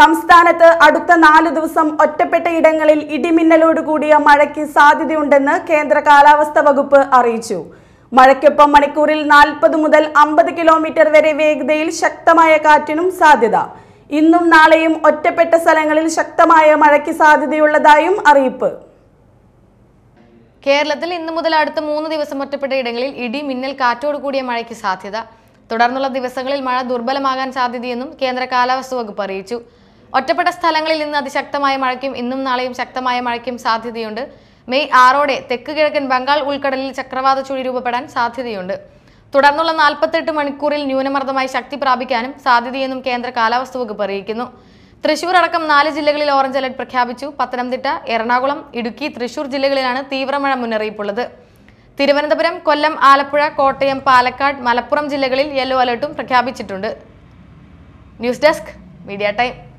സംസ്ഥാനത്ത് അടുത്ത നാല് ദിവസം ഒറ്റപ്പെട്ട ഇടങ്ങളിൽ ഇടിമിന്നലോട് കൂടിയ മഴയ്ക്ക് സാധ്യതയുണ്ടെന്ന് കേന്ദ്ര കാലാവസ്ഥാ വകുപ്പ് അറിയിച്ചു മഴയ്ക്കൊപ്പം മണിക്കൂറിൽ നാൽപ്പത് മുതൽ അമ്പത് കിലോമീറ്റർ വരെ വേഗതയിൽ ശക്തമായ കാറ്റിനും സാധ്യത ഇന്നും നാളെയും ഒറ്റപ്പെട്ട സ്ഥലങ്ങളിൽ ശക്തമായ മഴയ്ക്ക് സാധ്യതയുള്ളതായും അറിയിപ്പ് കേരളത്തിൽ ഇന്നു മുതൽ അടുത്ത മൂന്ന് ദിവസം ഒറ്റപ്പെട്ട ഇടങ്ങളിൽ ഇടി മിന്നൽ കാറ്റോട് കൂടിയ മഴയ്ക്ക് സാധ്യത തുടർന്നുള്ള ദിവസങ്ങളിൽ മഴ ദുർബലമാകാൻ സാധ്യതയെന്നും കേന്ദ്ര കാലാവസ്ഥാ വകുപ്പ് അറിയിച്ചു ഒറ്റപ്പെട്ട സ്ഥലങ്ങളിൽ ഇന്ന് അതിശക്തമായ മഴയ്ക്കും ഇന്നും നാളെയും ശക്തമായ മഴയ്ക്കും സാധ്യതയുണ്ട് മെയ് ആറോടെ തെക്ക് കിഴക്കൻ ബംഗാൾ ഉൾക്കടലിൽ ചക്രവാത ചുഴി രൂപപ്പെടാൻ സാധ്യതയുണ്ട് തുടർന്നുള്ള നാൽപ്പത്തെട്ട് മണിക്കൂറിൽ ന്യൂനമർദ്ദമായി ശക്തി പ്രാപിക്കാനും സാധ്യതയെന്നും കേന്ദ്ര കാലാവസ്ഥ വകുപ്പ് അറിയിക്കുന്നു തൃശൂർ അടക്കം നാല് ജില്ലകളിൽ ഓറഞ്ച് അലർട്ട് പ്രഖ്യാപിച്ചു പത്തനംതിട്ട എറണാകുളം ഇടുക്കി തൃശൂർ ജില്ലകളിലാണ് തീവ്രമഴ മുന്നറിയിപ്പുള്ളത് തിരുവനന്തപുരം കൊല്ലം ആലപ്പുഴ കോട്ടയം പാലക്കാട് മലപ്പുറം ജില്ലകളിൽ യെല്ലോ അലർട്ടും പ്രഖ്യാപിച്ചിട്ടുണ്ട് ന്യൂസ് ഡെസ്ക് മീഡിയ ടൈം